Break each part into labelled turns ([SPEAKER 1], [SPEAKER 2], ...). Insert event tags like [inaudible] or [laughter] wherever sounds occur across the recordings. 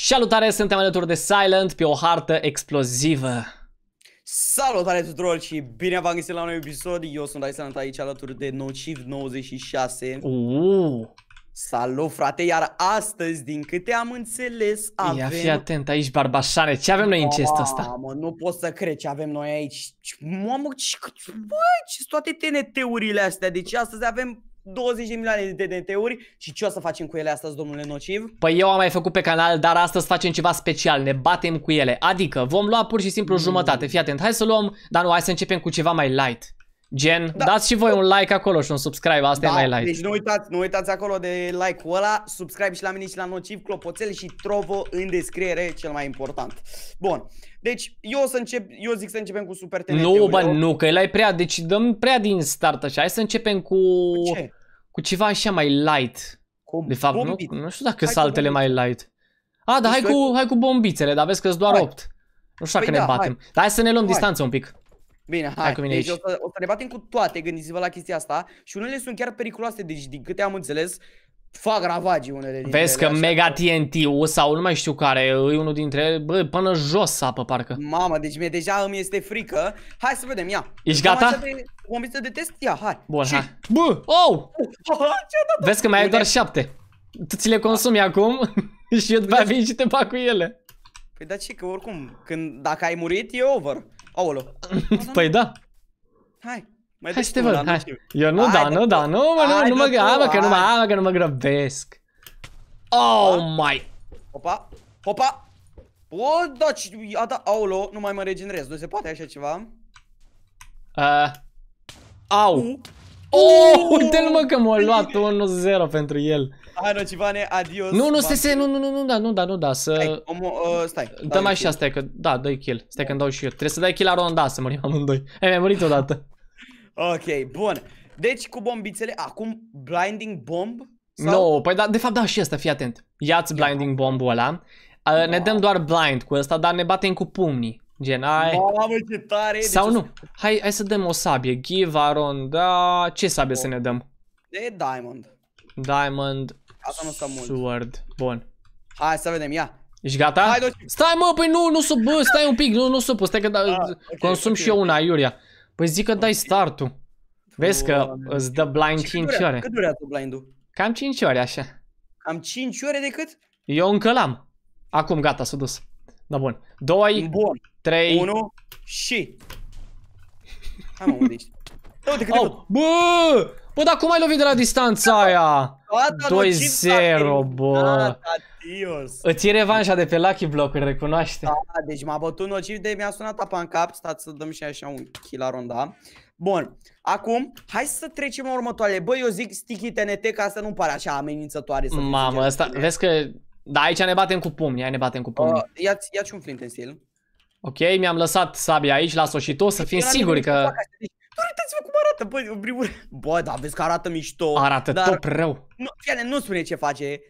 [SPEAKER 1] Salutare, suntem alături de Silent pe o hartă explozivă.
[SPEAKER 2] Salutare tuturor și bine v-am găsit la un nou episod. Eu sunt Silent aici alături de Nociv96.
[SPEAKER 1] Uh.
[SPEAKER 2] Salut frate, iar astăzi, din câte am înțeles, avem... Ia fi atent
[SPEAKER 1] aici, Barbașane, ce avem noi în chestul ăsta?
[SPEAKER 2] Mamă, nu pot să cred ce avem noi aici. Mamă, ce... Bă, ce toate TNT-urile astea, deci astăzi avem 20 de milioane de DNT-uri și ce o să facem cu ele astăzi, domnule Nociv?
[SPEAKER 1] Păi eu am mai făcut pe canal, dar astăzi facem ceva special, ne batem cu ele. Adică vom lua pur și simplu mm. jumătate, fii atent, hai să luăm, dar nu, hai să începem cu ceva mai light. Gen, da. dați și voi un like acolo și un subscribe, asta da, e mai light. Deci
[SPEAKER 2] nu uitați, nu uitați acolo de like-ul ăla, subscribe și la mine și la Nociv, clopoțel și trovo în descriere, cel mai important. Bun, deci eu o să încep, eu zic să începem cu Super TNT. Nu, bă, nu,
[SPEAKER 1] că el ai prea, deci dăm prea din start așa, hai să începem cu... Ce? Cu ceva așa mai light. Cu de fapt, nu, nu știu dacă saltele mai light. A, dar hai deci cu, hai cu bombițele, dar vezi că doar hai. 8. Nu știu păi ne da, batem. Hai. Dar hai să ne luăm hai. distanță un pic.
[SPEAKER 2] Bine, hai. hai cu mine deci aici. O, să, o să ne batem cu toate, gândiți-vă la chestia asta. Și unele sunt chiar periculoase, deci din câte am înțeles, fac ravagii unele din Vezi că Mega
[SPEAKER 1] tnt sau nu mai știu care e unul dintre ele, bă, până jos sapă parcă.
[SPEAKER 2] Mamă, deci mie deja îmi este frică. Hai să vedem, ia. Ești gata? Bombiță de test? Ia, hai.
[SPEAKER 1] Bun, și... hai. Bă, oh! [laughs] Vezi că mai ai doar șapte. Tu ți le consumi acum [laughs] și eu după vin și te bag cu ele. Păi da ce, că
[SPEAKER 2] oricum, când, dacă ai murit, e over. Aolo.
[SPEAKER 1] [laughs] păi da.
[SPEAKER 2] Hai, mai hai să te văd, hai.
[SPEAKER 1] Eu nu, da, hai, da, nu, da, nu, mă, nu, nu mă, hai, mă, că nu mă, hai, mă, că nu mă grăbesc. Oh my.
[SPEAKER 2] Hopa, hopa. O, da, a da, aolo, nu mai mă regenerez, nu se poate așa ceva?
[SPEAKER 1] Uh, au. Oh, uite-l mă că m-a luat 1-0 pentru el. Hai, Nocivane, adios. Nu, nu, stai, nu, nu, nu, nu, da, nu, da, nu, da, să... Stai, om, uh, ă, stai. Dă mai și asta, că, da, dai kill. Stai că-mi dau și eu. Trebuie să dai kill la ronda, să mărim amândoi. Ai, mi a murit odată. Ok, bun. Deci cu bombițele, acum
[SPEAKER 2] blinding bomb?
[SPEAKER 1] Nu, No, păi da, de fapt da și asta, fii atent. Ia-ți blinding bomb-ul ăla. Wow. Ne dăm doar blind cu ăsta, dar ne batem cu pumnii. Gen, ai... Mamă, ce tare! Deci Sau deci nu. Să... Hai, hai să dăm o sabie. Give, Aron, da... Ce sabie oh. să ne dăm? De Diamond. Diamond. Asta nu sword. mult. Sword. Bun. Hai să vedem, ia. Ești gata? Hai, stai mă, păi nu, nu sub, bă, stai un pic, nu, nu sub, stai că da, ah, okay, consum okay, și okay. eu una, Iulia. Păi zic că dai startul. Vezi că îți dă blind 5 ore. Cât
[SPEAKER 2] durează blind
[SPEAKER 1] Cam 5 ore, așa. Cam 5 ore de cât? Eu încă l-am. Acum gata, s-a dus. Da, bun. 2, 3, 1 și... Hai mă, unde ești? uite câte oh. Bă! Bă, dar cum ai lovit de la distanța aia? 2-0, bă. Îți e revanșa de pe Lucky Block, îl recunoaște. Da,
[SPEAKER 2] deci m-a bătut nociv de mi-a sunat apa în cap. Stați să dăm și așa un kill la ronda. Bun, acum, hai să trecem la următoarele. Bă, eu zic sticky TNT ca să nu pare așa amenințătoare. Să Mamă,
[SPEAKER 1] asta, vezi că... Da, aici ne batem cu pumni, aici ne batem cu pumni. Uh,
[SPEAKER 2] ia-ți ia un flint în stil.
[SPEAKER 1] Ok, mi-am lăsat sabia aici, las-o și tu, să fim siguri că
[SPEAKER 2] uitați-vă cum arată, băi, în primul Bă, dar vezi că arată mișto.
[SPEAKER 1] Arată dar... top rău.
[SPEAKER 2] Nu, fiane, nu spune ce face.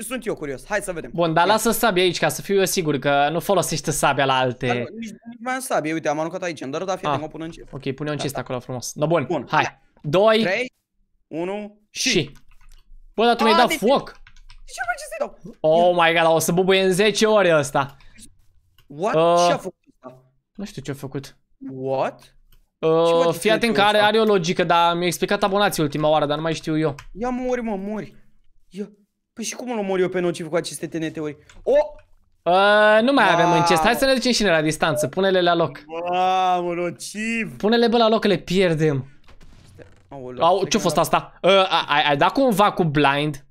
[SPEAKER 2] Sunt eu curios, hai să vedem. Bun, dar lasă
[SPEAKER 1] sabia aici ca să fiu eu sigur că nu folosește sabia la alte... Dar, nici,
[SPEAKER 2] nici mai am sabie, uite, am aruncat aici, dar
[SPEAKER 1] da, fiate, mă pun în cest. Ok, pune un da, cest da, acolo frumos. No, bun, bun, hai. 2, 3, 1 și... Bă, dar tu mi-ai dat de deci- foc. Ce mai ce să-i dau? Oh my god, o să bubuie în 10 ore ăsta. What? Uh, ce-a făcut ăsta? Nu știu ce-a făcut. What? Uh, fii atent că are, are o logică, dar mi-a explicat abonații ultima oară, dar nu mai știu eu.
[SPEAKER 2] Ia mori, mă, mori. Ia. Păi și cum îl omor eu pe nociv cu aceste TNT-uri? O!
[SPEAKER 1] Uh, nu mai wow. avem în chest. Hai să ne ducem și noi la distanță. Pune-le la loc.
[SPEAKER 2] Wow,
[SPEAKER 1] nociv! Pune-le, bă, la loc, le pierdem. Au, ce-a fost asta? Uh, ai, ai dat cumva cu blind?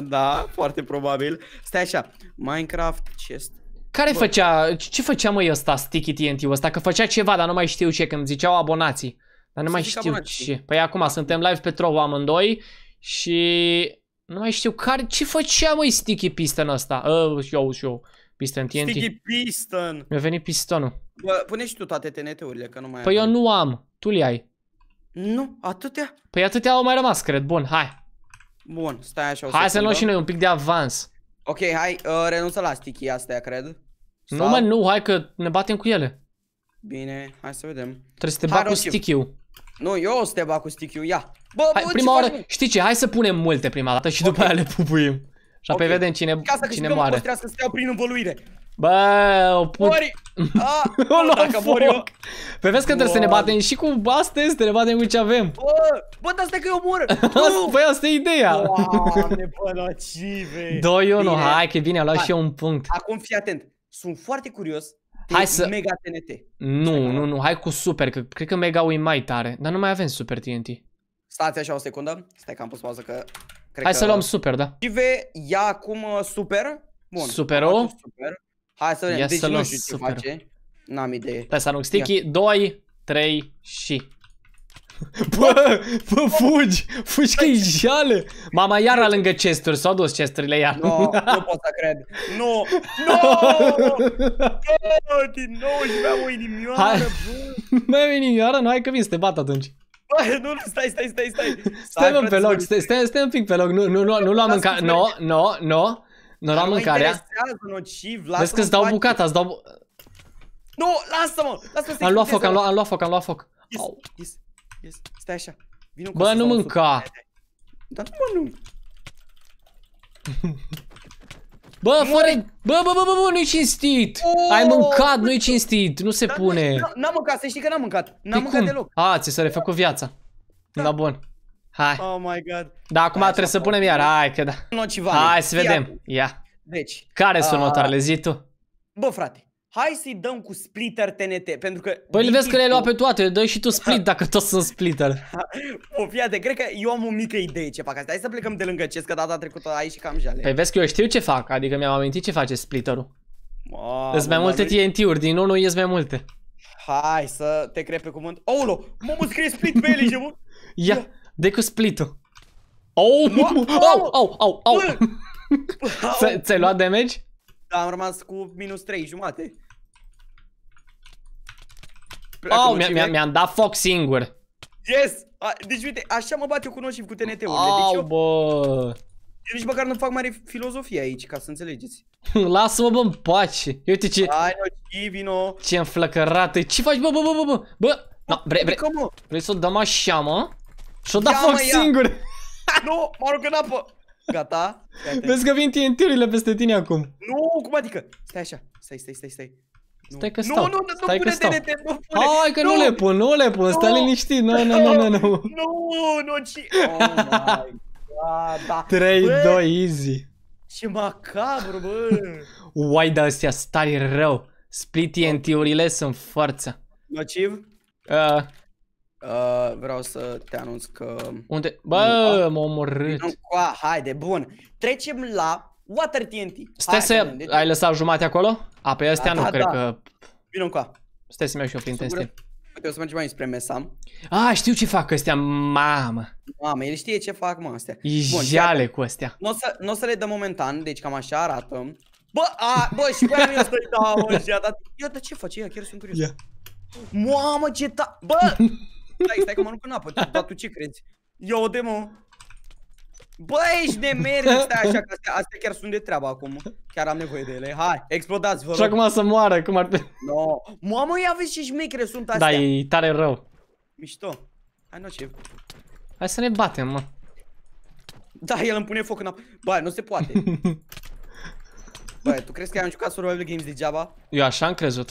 [SPEAKER 1] Da, foarte probabil. Stai
[SPEAKER 2] așa. Minecraft chest.
[SPEAKER 1] Care Bă. făcea, ce făcea măi ăsta, Sticky TNT ăsta? Că făcea ceva, dar nu mai știu ce, când ziceau abonații. Dar nu mai știu abonații. ce. Păi acum da. suntem live pe Trovo amândoi și nu mai știu care, ce făcea măi Sticky Piston ăsta? Uh, show show. Piston TNT. Sticky
[SPEAKER 2] Piston.
[SPEAKER 1] Mi-a venit pistonul.
[SPEAKER 2] Bă, pune și tu toate TNT-urile, că nu mai Păi am. eu
[SPEAKER 1] nu am, tu le ai.
[SPEAKER 2] Nu, atâtea?
[SPEAKER 1] Păi atâtea au mai rămas, cred. Bun, hai.
[SPEAKER 2] Bun, stai așa o Hai secundă. să luăm și noi un
[SPEAKER 1] pic de avans.
[SPEAKER 2] Ok, hai, uh, renunță la sticky astea, cred. Sau... Nu, mă,
[SPEAKER 1] nu, hai că ne batem cu ele.
[SPEAKER 2] Bine, hai să vedem. Trebuie să te hai, bag cu stick Nu, eu o să te bag cu stick ia. Bă, hai, bă, prima oară, faci?
[SPEAKER 1] știi ce, hai să punem multe prima dată și okay. după aia le pupuim. Și apoi okay. vedem cine, Ca să cine moare. Ca să
[SPEAKER 2] să iau prin învăluire.
[SPEAKER 1] Bă, o put... Mori! [laughs] Ah, o luam foc! eu... Păi vezi că trebuie să ne batem și cu astăzi, să ne batem cu ce avem.
[SPEAKER 2] Bă, bă, dar stai că eu mor!
[SPEAKER 1] [laughs] Păi asta e ideea! Doamne,
[SPEAKER 2] bă, la nocive! 2-1, hai că
[SPEAKER 1] bine, am luat și eu un punct.
[SPEAKER 2] Acum fii atent. Sunt foarte curios Hai să... Mega TNT.
[SPEAKER 1] Nu, nu, nu, hai cu super, că cred că mega e mai tare, dar nu mai avem super TNT.
[SPEAKER 2] Stați așa o secundă, stai că am pus pauză că... Cred hai că... să luăm super, da. Cive ia acum uh, super.
[SPEAKER 1] Bun. Super o super.
[SPEAKER 2] Hai să vedem, ia deci să nu știu super. ce face.
[SPEAKER 1] N-am idee. Stai să arunc sticky, 2, 3 și... [laughs] Bă, bă, fugi! Fugi că-i jale! Mama iară lângă chesturi, s-au dus chesturile iar. Nu, no, nu pot să cred. Nu! [laughs] Nu! Bă, Din nou își bea o inimioară, Hai. bun! Nu ai o inimioară? Nu, hai că vin să te bat atunci.
[SPEAKER 2] Bă, nu, nu, stai, stai, stai, stai! Stai, mă, pe loc, stai,
[SPEAKER 1] stai, stai un pic pe loc, nu, nu, nu, nu luam în care, nu, nu luam mâncarea.
[SPEAKER 2] Nu nociv, lasă-mă Vezi că îți dau
[SPEAKER 1] bucata, îți dau...
[SPEAKER 2] Nu, lasă-mă! Lasă-mă Am luat foc, am
[SPEAKER 1] luat foc, am luat foc.
[SPEAKER 2] Stai așa. Vino
[SPEAKER 1] Bă, nu mânca!
[SPEAKER 2] Dar nu mănânc.
[SPEAKER 1] Bă, fără... Bă, bă, bă, bă, bă nu-i cinstit! Oh! Ai mâncat, nu-i cinstit, nu se pune.
[SPEAKER 2] N-am mâncat, să știi că n-am mâncat. N-am păi mâncat cum? deloc.
[SPEAKER 1] A, ah, ți s-a refăcut da. viața. Da. da, bun. Hai.
[SPEAKER 2] Oh my god.
[SPEAKER 1] Da, acum Hai, trebuie să punem iar. Hai că da. Hai să vedem. Ia. Deci. Care sunt notarele, Zi tu.
[SPEAKER 2] Bă, frate. Hai să-i dăm cu splitter TNT, pentru că... Păi îl vezi că le-ai luat
[SPEAKER 1] pe toate, dă și tu split dacă toți sunt splitter.
[SPEAKER 2] [laughs] o, fiate, cred că eu am o mică idee ce fac asta. Hai să plecăm de lângă ce, că data trecută aici și cam jale. Păi
[SPEAKER 1] vezi că eu știu ce fac, adică mi-am amintit ce face splitterul. Sunt mai multe TNT-uri, din unul ies mai multe.
[SPEAKER 2] Hai să te crepe pe cuvânt. Oulo, mă mă scrie split pe el, mă.
[SPEAKER 1] [laughs] Ia, de cu split-ul.
[SPEAKER 2] Au, au, au, au, au.
[SPEAKER 1] [laughs] Ți-ai
[SPEAKER 2] luat damage? Dar am rămas cu minus 3 jumate.
[SPEAKER 1] Oh, mi-am mi mi dat foc singur.
[SPEAKER 2] Yes! A, deci uite, așa mă bat eu cu nociv cu TNT-urile. Deci Au, deci eu...
[SPEAKER 1] bă!
[SPEAKER 2] Eu nici măcar nu fac mare filozofie aici, ca să înțelegeți.
[SPEAKER 1] [laughs] Lasă-mă, bă, în pace. Uite ce... Hai, nociv, vino. Ce înflăcărată. Ce faci, bă, bă, bă, bă, bă? Bă, no, vrei bre, vrei să o dăm așa, mă? Și-o da foc singur. [laughs] nu, no, m-a aruncat în apă. Gata? Gata. Vezi că vin tnt peste tine acum.
[SPEAKER 2] Nu, cum adică? Stai așa. Stai, stai,
[SPEAKER 1] stai, stai. Stai că stau. Nu, nu, nu, stai nu pune că DNT,
[SPEAKER 2] nu pune. Hai că nu, nu le pun,
[SPEAKER 1] nu le pun, stai liniștit. Nu, nu, nu, nu, nu.
[SPEAKER 2] [laughs] Nu, nu, ci... Oh my god, da. 3, bă. 2, easy. Ce macabru, bă.
[SPEAKER 1] Uai, dar astea stari rău. Split TNT-urile sunt forță.
[SPEAKER 2] Nociv? Uh, Uh, vreau să te anunț că... Unde? Bă,
[SPEAKER 1] m-a omorât.
[SPEAKER 2] Coa, haide, bun. Trecem la Water TNT. Stai să...
[SPEAKER 1] deci... Ai lăsat jumate acolo? A, pe păi astea da, nu, da, cred da. că... Vino încoa. Stai să-mi iau și eu prin teste.
[SPEAKER 2] Uite, o să mergem mai spre mesam.
[SPEAKER 1] A, știu ce fac astea, mamă.
[SPEAKER 2] Mamă, el știe ce fac, mă, astea. Bun, jale cu astea. Nu o să, n-o să le dăm momentan, deci cam așa arată. Bă, a, bă, și pe aia mi-a stai, [laughs] da, mă, și a dat. Ia, dar ce face? Ia, chiar sunt curios. Ia. Mamă, ce ta... Bă! [laughs] Stai, stai că mă arunc în apă, dar tu ce crezi? Ia o demo Bă, ești nemerit, [laughs] stai așa, că astea, astea chiar sunt de treabă acum. Chiar am nevoie de ele. Hai, explodați, vă Și acum să
[SPEAKER 1] moară, cum ar fi?
[SPEAKER 2] No. Mamă, ia vezi ce șmecre sunt astea. Da,
[SPEAKER 1] e tare rău.
[SPEAKER 2] Mișto. Hai, nu ce.
[SPEAKER 1] Hai să ne batem, mă.
[SPEAKER 2] Da, el îmi pune foc în apă. Bă, nu se poate. [laughs] Bă, tu crezi că am jucat survival games degeaba?
[SPEAKER 1] Eu așa am crezut.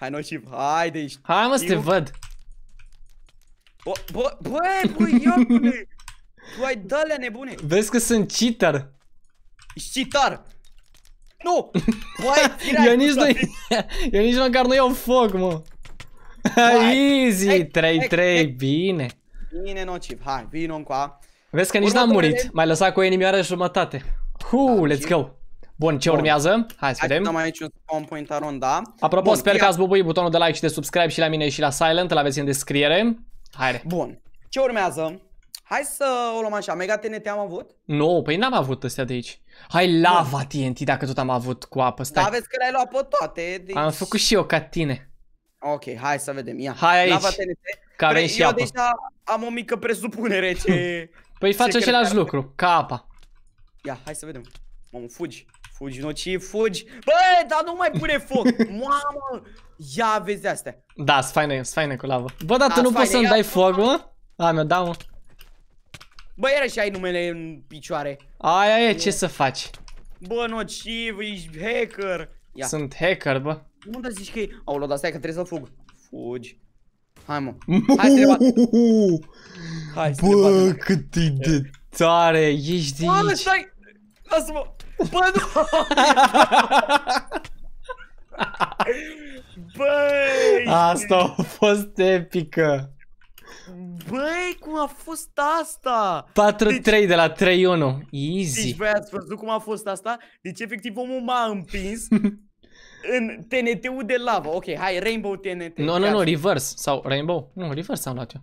[SPEAKER 1] Hai, noi și hai de aici. Hai, mă, să te văd. Bă, bă, bă, bă, iacule! tu ai
[SPEAKER 2] alea nebune!
[SPEAKER 1] Vezi că sunt cheater! Ești cheater! Nu! [laughs] Băi, eu nici nu... [laughs] eu nici măcar nu iau foc, mă! [laughs] Easy! 3-3, bine!
[SPEAKER 2] Bine, nociv, hai, vino încoa! Vezi că nici n-am murit,
[SPEAKER 1] mai lăsat cu o inimioară jumătate. Hu, da, let's go! Bun, ce Bun. urmează? Hai să vedem. mai aici un
[SPEAKER 2] spawn point aronda.
[SPEAKER 1] Apropo, Bun, sper că ați bubuit butonul de like și de subscribe și la mine și la Silent, îl aveți în descriere. Haide. Bun.
[SPEAKER 2] Ce urmează? Hai să o luăm așa. Mega TNT am avut?
[SPEAKER 1] Nu, no, păi n-am avut astea de aici. Hai lava Bun. TNT dacă tot am avut cu apă. Stai. Da, vezi
[SPEAKER 2] că le-ai luat pe toate. Deci... Am
[SPEAKER 1] făcut și eu ca tine. Ok,
[SPEAKER 2] hai să vedem. Ia.
[SPEAKER 1] Hai aici. Lava TNT. Că Pre- și eu apă. deja
[SPEAKER 2] am o mică presupunere ce... [laughs] păi face același lucru, ca apa. Ia, hai să vedem.
[SPEAKER 1] Mamă, fugi. Fugi, noci, fugi.
[SPEAKER 2] Bă, dar nu mai pune foc. [laughs] Mamă, ia vezi astea.
[SPEAKER 1] Da, sunt faine, sunt faine cu lavă. Bă, dar tu da, nu poți să-mi dai foc, mă? Da, mi-o dau.
[SPEAKER 2] Bă, era și ai numele
[SPEAKER 1] în picioare. Aia e, ce să faci?
[SPEAKER 2] Bă, nociv, ești hacker. Sunt
[SPEAKER 1] hacker, bă.
[SPEAKER 2] Unde zici că e? Au luat stai că trebuie să fug. Fugi. Hai, mă. Hai să
[SPEAKER 1] Hai bat. Bă, cât e de tare, ești de aici. Bă,
[SPEAKER 2] stai! Lasă-mă! Bă, nu! Băi! Asta
[SPEAKER 1] a fost epică!
[SPEAKER 2] Băi, cum a fost asta?
[SPEAKER 1] 4-3 deci, de la 3-1. Easy. Deci,
[SPEAKER 2] băi, ați văzut cum a fost asta? Deci, efectiv, omul m-a împins [laughs] în TNT-ul de lava. Ok, hai, Rainbow TNT. Nu, nu, nu,
[SPEAKER 1] reverse. Sau Rainbow? Nu, reverse am luat eu.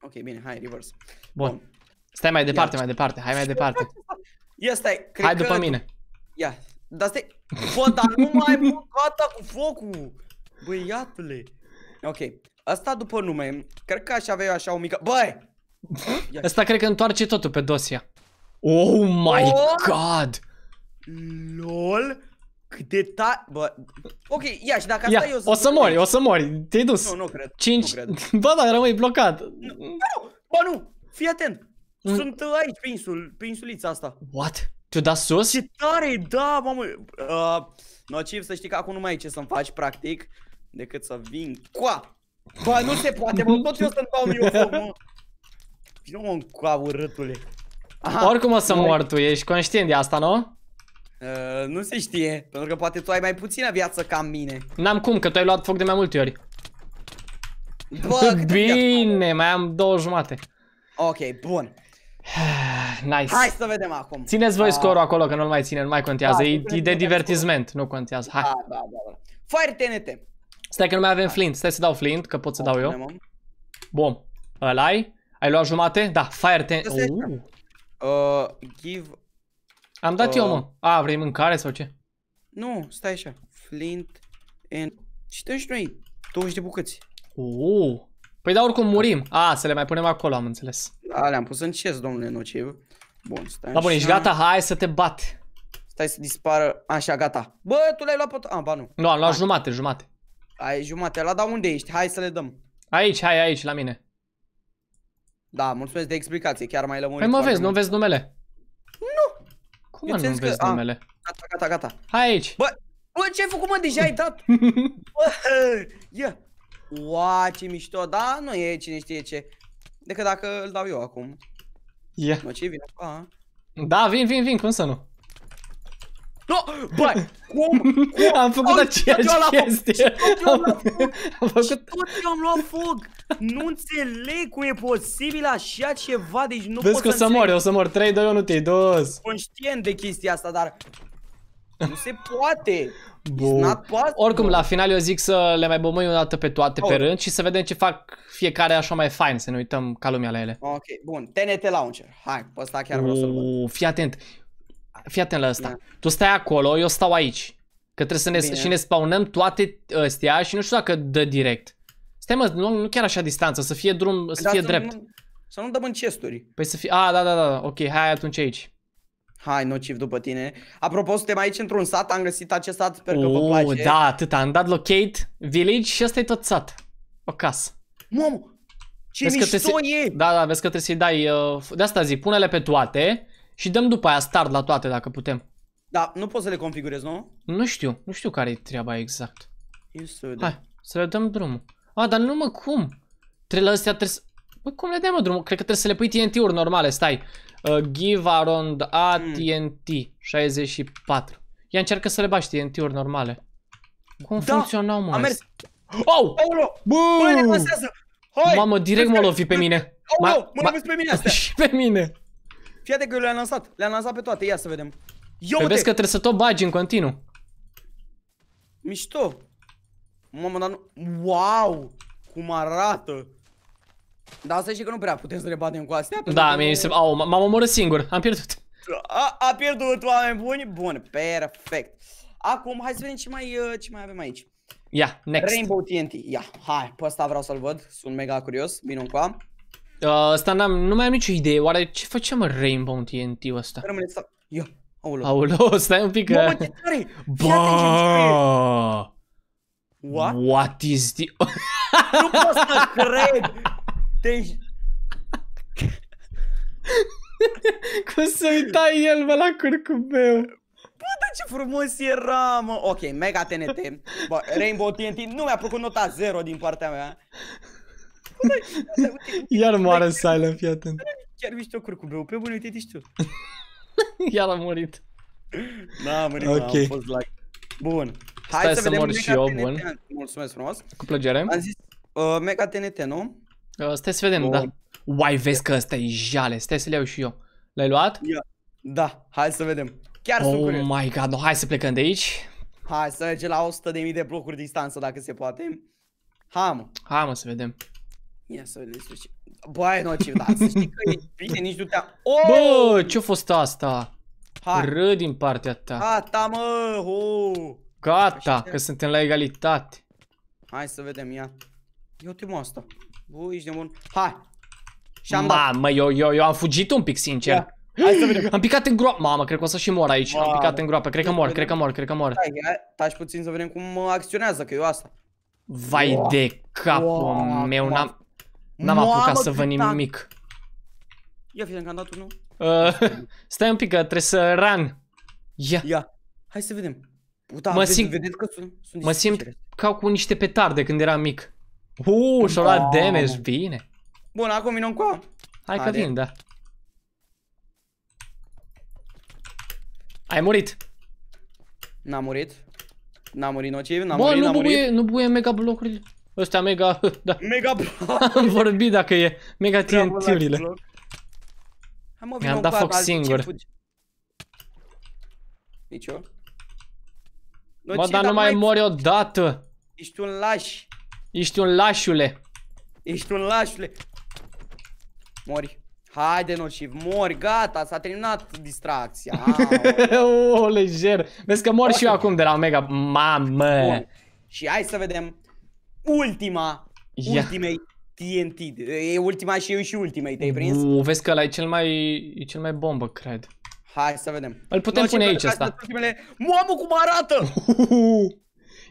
[SPEAKER 2] Ok, bine, hai, reverse.
[SPEAKER 1] Bun. Bun. Stai mai departe, Ia. mai departe, hai mai departe.
[SPEAKER 2] Ia stai, cred Hai după că mine. Tu... Ia, dar stai. Bă, dar nu mai mă, gata cu focul. Băiatule. Ok. Asta după nume, cred că aș avea eu așa o mică... Băi!
[SPEAKER 1] Asta cred că întoarce totul pe Dosia. Oh my oh! god! LOL? Cât de ta... Bă...
[SPEAKER 2] Ok, ia și dacă asta ia, eu O să mori,
[SPEAKER 1] o să mori, te-ai dus. Nu, nu cred. Cinci. Nu cred. Bă, dar rămâi blocat.
[SPEAKER 2] Nu, nu, bă, nu, fii atent. Mm. Sunt aici, pe, insul, pe insulița asta. What? Tu da sus? Ce tare, da, mamă! Uh, nociv să știi că acum nu mai e ce să-mi faci, practic, decât să vin coa! Coa, nu se poate, mă, tot eu să-mi dau eu foc, mă! Vino mă coa, urâtule!
[SPEAKER 1] Aha, Oricum o să mor tu, ești conștient de asta, nu?
[SPEAKER 2] Uh, nu se știe, pentru că poate tu ai mai puțină viață ca mine.
[SPEAKER 1] N-am cum, că tu ai luat foc de mai multe ori. Bă, Bine, mai am două jumate. Ok, bun. Nice. Hai să
[SPEAKER 2] vedem acum. Țineți voi da. scorul
[SPEAKER 1] acolo, că nu-l mai ține, nu mai contează. Da, e, de, de divertisment, nu contează. Hai. Da, da, da.
[SPEAKER 2] da. Fire TNT.
[SPEAKER 1] Stai că nu mai avem flint. Stai să dau flint, că pot să da, dau eu. Bom. ăla ai? Ai luat jumate? Da, fire TNT. Uh.
[SPEAKER 2] Uh, give...
[SPEAKER 1] Am dat uh, eu, mă. A, vrei mâncare sau ce?
[SPEAKER 2] Nu, stai așa. Flint and... Și
[SPEAKER 1] dăm și noi 20 de bucăți. Uh. Păi da, oricum murim. A, să le mai punem acolo, am înțeles. Da, le-am pus în chest, domnule nociv. Bun, stai Da, bun, ești gata? Hai să te bat. Stai să dispară. Așa, gata.
[SPEAKER 2] Bă, tu le-ai luat pe... A, ba nu. Nu, am luat
[SPEAKER 1] Hai. jumate, jumate.
[SPEAKER 2] Ai jumate la, da unde ești? Hai să le dăm. Aici, hai, aici, la mine. Da, mulțumesc de explicație, chiar mai lămurit. Păi mă vezi, nu
[SPEAKER 1] vezi numele. Nu. Cum nu vezi că... numele?
[SPEAKER 2] Gata, gata, gata. Hai aici. Bă, bă ce ai făcut, mă? Deja ai dat. [laughs] bă, ia. Ua, ce mișto, da, nu e cine știe ce. Decât dacă îl dau eu acum. Ia. Yeah. Mă, ce vine? A.
[SPEAKER 1] Da, vin, vin, vin, cum să nu?
[SPEAKER 2] No, băi,
[SPEAKER 1] cum? [laughs] cum? Am făcut aceeași chestie.
[SPEAKER 2] Am, am făcut... Și tot eu am luat foc. Nu înțeleg cum e posibil așa ceva, deci nu Vezi pot că o să, mor,
[SPEAKER 1] eu o să mor. 3, 2, 1, te dos.
[SPEAKER 2] Conștient de chestia asta, dar... Nu se poate.
[SPEAKER 1] Oricum, la final eu zic să le mai bămâi o dată pe toate oh. pe rând și să vedem ce fac fiecare așa mai fain, să ne uităm ca lumea la ele.
[SPEAKER 2] Ok, bun. TNT Launcher. Hai, pe ăsta chiar vreau să-l
[SPEAKER 1] văd. Fii atent. Fii atent la ăsta. Yeah. Tu stai acolo, eu stau aici. Că trebuie să ne, Bine. și ne spawnăm toate astea și nu știu dacă dă direct. Stai mă, nu, nu chiar așa distanță, să fie drum, să Dar fie să drept. Nu,
[SPEAKER 2] să nu dăm în chesturi.
[SPEAKER 1] Păi să fie, a, da, da, da, da. ok, hai atunci aici. Hai, nociv după tine.
[SPEAKER 2] Apropo, suntem aici într-un sat, am găsit acest sat, sper că vă place. da,
[SPEAKER 1] atât. Am dat locate, village și asta e tot sat. O casă. Mamă, ce vezi mișto că e! Da, da, vezi că trebuie să-i dai... Uh, de asta zic, pune-le pe toate și dăm după aia start la toate dacă putem.
[SPEAKER 2] Da, nu poți să le configurezi, nu?
[SPEAKER 1] Nu știu, nu știu care e treaba exact. Hai, să le dăm drumul. A, dar nu mă, cum? Trebuie la astea trebuie să... Bă, cum le dăm drumul? Cred că trebuie să le pui TNT-uri normale, stai. Uh, give around ATNT mm. 64. Ea încearcă să le bași TNT-uri normale. Cum da, funcționau, mă? Am mers. Oh! Aolo! Bă! Bă, Hai! Mamă, direct m-a lovit pe mine. Aolo!
[SPEAKER 2] M-a lovit pe mine [laughs] astea. Și pe mine. Fiate de că eu le-am lansat. Le-am lansat pe toate. Ia să vedem. Păi eu Vezi că trebuie să
[SPEAKER 1] tot bagi în continuu.
[SPEAKER 2] Mișto. Mamă, dar nu... Wow! Cum arată! Da, să știi că nu prea putem să ne batem cu astea.
[SPEAKER 1] Da, mi se... m-am omorât singur. Am pierdut.
[SPEAKER 2] A, a pierdut, oameni buni. Bun, perfect. Acum, hai să vedem ce mai, uh, ce mai avem aici. Ia,
[SPEAKER 1] yeah, next.
[SPEAKER 2] Rainbow TNT. Ia, yeah, hai, pe ăsta vreau să-l văd. Sunt mega curios. Bine, încoa.
[SPEAKER 1] Uh, ăsta uh, n-am, nu mai am nicio idee. Oare ce facem mă Rainbow TNT ăsta? Rămâne, stai. Ia, aulă. [laughs] Aulă, stai un pic. Mamă, uh. ce
[SPEAKER 2] tare! Bă!
[SPEAKER 1] What? What is the...
[SPEAKER 2] nu pot să cred! [laughs] Deci... [laughs] Cum să uita el, mă, la curcubeu? Bă, dar ce frumos era, mă! Ok, mega TNT. Bă, Rainbow TNT nu mi-a plăcut nota 0 din partea mea.
[SPEAKER 1] Iar moare în silent, fii atent.
[SPEAKER 2] Chiar mi o curcubeu, pe bune, uite, știu. [laughs] Iar a murit. Da, a murit, okay. am fost
[SPEAKER 1] like... Bun. Hai Stai să, să mor și eu, bun.
[SPEAKER 2] Mulțumesc frumos.
[SPEAKER 1] Cu plăcere. Am zis
[SPEAKER 2] uh, mega TNT, nu?
[SPEAKER 1] Uh, stai să vedem, oh. da. Uai, vezi că ăsta e jale. Stai să-l iau și eu. L-ai luat? Yeah. Da, hai să vedem. Chiar oh sunt curios. Oh my god, no, hai să plecăm de aici.
[SPEAKER 2] Hai să mergem la 100.000 de blocuri distanță dacă se poate.
[SPEAKER 1] Hai mă. Hai mă să vedem.
[SPEAKER 2] Ia să vedem ce...
[SPEAKER 1] e nociv, da, să știi că
[SPEAKER 2] e bine, nici nu te Oh! Bă,
[SPEAKER 1] ce-a fost asta? Hai. Râd din partea ta.
[SPEAKER 2] Gata, mă! Oh!
[SPEAKER 1] Gata, Așa. că suntem la egalitate.
[SPEAKER 2] Hai să vedem, ia. Eu te asta. Bă, ești nebun. Hai!
[SPEAKER 1] Și-am Mamă, eu, eu, eu am fugit un pic, sincer. Ia. Hai să [gasps] Am picat în groapă. Mamă, cred că o să și mor aici. Mamă. Am picat în groapă. Cred că mor, cred că mor, cred că mor.
[SPEAKER 2] taci puțin să vedem cum uh, acționează, că eu asta.
[SPEAKER 1] Vai wow. de capul wow. meu, n-am n-am apucat să văd nimic.
[SPEAKER 2] Ia fi că nu?
[SPEAKER 1] Uh, [laughs] stai un pic, că trebuie să run. Ia. Ia.
[SPEAKER 2] Hai să vedem. Uita, mă, simt, vedeți că sunt, sunt mă simt
[SPEAKER 1] ca cu niște petarde când eram mic. Uuu, și o luat damage, bine.
[SPEAKER 2] Bun, acum vină încoa. Hai că vin,
[SPEAKER 1] da. Ai murit. N-a murit. N-a murit nociv, n-a murit, n-a murit. Bă, nu buie mega blocurile. Ăstea mega, [laughs] da. Mega [laughs] Am vorbit dacă e mega TNT-urile. Mi-am dat foc singur.
[SPEAKER 2] Nici eu. Bă, dar nu mai mori
[SPEAKER 1] odată.
[SPEAKER 2] Ești un laș.
[SPEAKER 1] Ești un lașule.
[SPEAKER 2] Ești un lașule. Mori. Haide, nociv, mori, gata, s-a terminat distracția.
[SPEAKER 1] o, oh, lejer. Vezi că mor și eu acum de la Omega. Mamă. Bun.
[SPEAKER 2] Și hai să vedem ultima, yeah. ultimei TNT. E ultima și eu și ultimei, te-ai prins?
[SPEAKER 1] U, vezi că ăla e cel mai, e cel mai bombă, cred. Hai să vedem. Îl putem no, pune aici asta.
[SPEAKER 2] Mamă, cum arată! [laughs]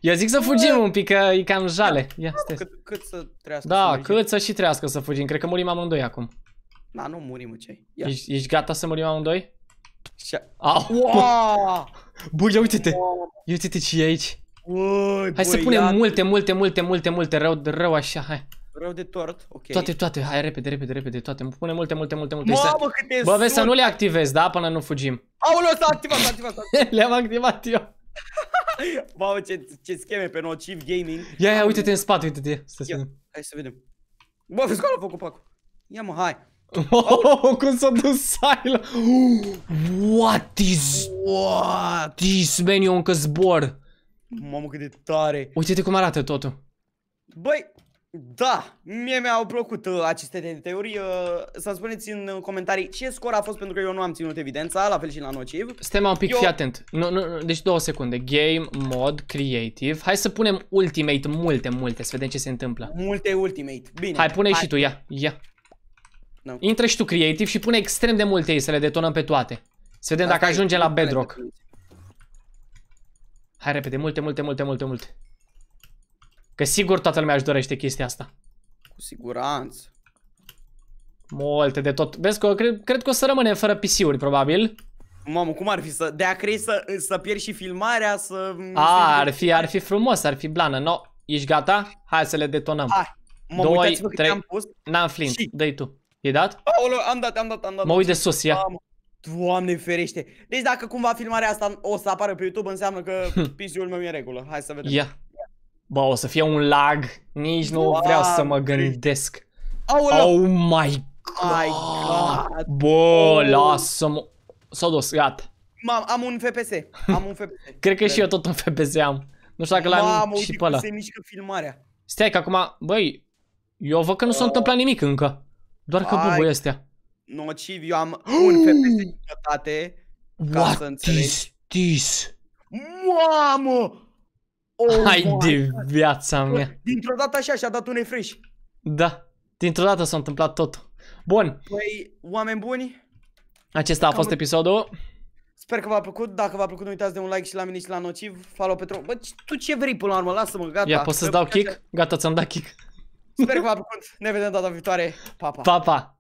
[SPEAKER 1] Eu zic să fugim un pic, că e cam jale. Ia, stai. Cât, cât să trească Da, să cât să și trească să fugim. Cred că murim amândoi acum. Da, nu murim, ce Ești, ești gata să murim amândoi? Wow! Bă, ia uite-te! Ia uite-te ce e aici! Ui, hai bă, să punem multe, multe, multe, multe, multe, rău, rău așa, hai. Rău de tort, ok. Toate, toate, hai repede, repede, repede, toate. Pune multe, multe, multe, multe. Mamă, câte Bă, vezi să nu le activezi, da, până nu fugim.
[SPEAKER 2] Aoleu, s-a activat, s-a activat,
[SPEAKER 1] activat. [laughs] Le-am activat eu.
[SPEAKER 2] [laughs] Mamă, ce, ce scheme pe nociv gaming.
[SPEAKER 1] Ia, ia, uite-te în spate, uite-te. Stai să vedem.
[SPEAKER 2] Hai să vedem. Bă, vezi că făcut pacul. Ia mă, hai.
[SPEAKER 1] Oh, [laughs] cum s-a dus Sila. What is... What is, man, eu încă zbor.
[SPEAKER 2] Mamă, cât de
[SPEAKER 1] tare. Uite-te cum arată totul.
[SPEAKER 2] Băi, da, mie mi-au plăcut uh, aceste teorii. Uh, să spuneți în uh, comentarii ce scor a fost pentru că eu nu am ținut evidența, la fel și la nociv. Stai un pic, eu... fii atent.
[SPEAKER 1] Nu, nu, deci două secunde. Game, mod, creative. Hai să punem ultimate, multe, multe, să vedem ce se întâmplă.
[SPEAKER 2] Multe ultimate. Bine. Hai, pune Hai. și tu,
[SPEAKER 1] ia, ia. No. Intră și tu creative și pune extrem de multe ei să le detonăm pe toate. Să vedem Asta dacă ajungem la bedrock. Hai repede, multe, multe, multe, multe, multe. Că sigur toată lumea își dorește chestia asta. Cu siguranță. Multe de tot. Vezi că cred, cred că o să rămâne fără PC-uri, probabil. Mamă, cum ar fi să... De a crezi să, să pierzi și filmarea, să... A, ar fi, ar fi frumos, ar fi blană. No, ești gata? Hai să le detonăm. Hai. Mă, Doi, trei... am pus. N-am flint, și... dă tu. E dat? Aolo, am dat, am dat,
[SPEAKER 2] am dat. Mă uit de sus, ia. Mamă.
[SPEAKER 1] Doamne ferește. Deci dacă cumva filmarea
[SPEAKER 2] asta o să apară pe YouTube, înseamnă că [laughs] PC-ul meu e în regulă. Hai să vedem. Ia.
[SPEAKER 1] Bă, o să fie un lag. Nici nu Doamne. vreau să mă gândesc. Aula. Oh my
[SPEAKER 2] god. god.
[SPEAKER 1] Bă, oh! lasă-mă. S-a dus, gata.
[SPEAKER 2] Mam, am un FPS. Am un FPS. [laughs] Cred că și eu
[SPEAKER 1] tot un FPS am. Nu știu dacă l-am și pe ăla. se
[SPEAKER 2] mișcă filmarea.
[SPEAKER 1] Stai că acum, băi, eu văd că nu s-a oh. întâmplat nimic încă. Doar că bubuie astea. Nociv, eu am [gasps] un FPS de Ca What să înțelegi. is this?
[SPEAKER 2] Mamă! Oh, Hai man.
[SPEAKER 1] de viața mea. Dintr-o dată așa și-a dat un refresh. Da. Dintr-o dată s-a întâmplat tot. Bun.
[SPEAKER 2] Păi, oameni buni.
[SPEAKER 1] Acesta a fost episodul.
[SPEAKER 2] Sper că v-a plăcut. Dacă v-a plăcut, nu uitați de un like și la mine și la nociv. Follow pe Bă, tu ce vrei până la urmă? Lasă-mă, gata. Ia, poți să-ți dau
[SPEAKER 1] kick? Gata, ți-am dat kick.
[SPEAKER 2] Sper că v-a plăcut. Ne vedem data viitoare. Pa, pa. Pa,
[SPEAKER 1] pa.